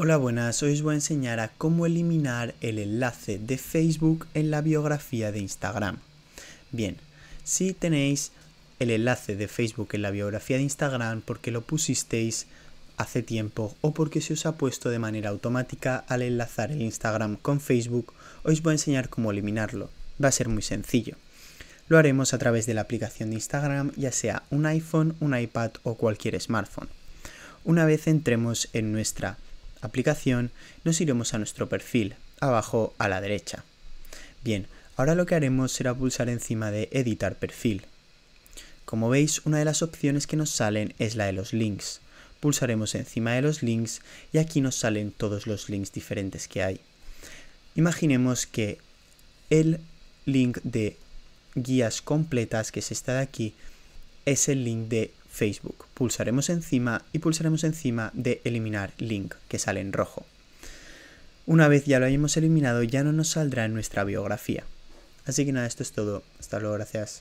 Hola, buenas. Hoy os voy a enseñar a cómo eliminar el enlace de Facebook en la biografía de Instagram. Bien, si tenéis el enlace de Facebook en la biografía de Instagram porque lo pusisteis hace tiempo o porque se os ha puesto de manera automática al enlazar el Instagram con Facebook, hoy os voy a enseñar cómo eliminarlo. Va a ser muy sencillo. Lo haremos a través de la aplicación de Instagram, ya sea un iPhone, un iPad o cualquier smartphone. Una vez entremos en nuestra aplicación, nos iremos a nuestro perfil, abajo a la derecha. Bien, ahora lo que haremos será pulsar encima de editar perfil. Como veis, una de las opciones que nos salen es la de los links. Pulsaremos encima de los links y aquí nos salen todos los links diferentes que hay. Imaginemos que el link de guías completas, que es esta de aquí, es el link de Facebook. Pulsaremos encima y pulsaremos encima de eliminar link, que sale en rojo. Una vez ya lo hayamos eliminado, ya no nos saldrá en nuestra biografía. Así que nada, esto es todo. Hasta luego, gracias.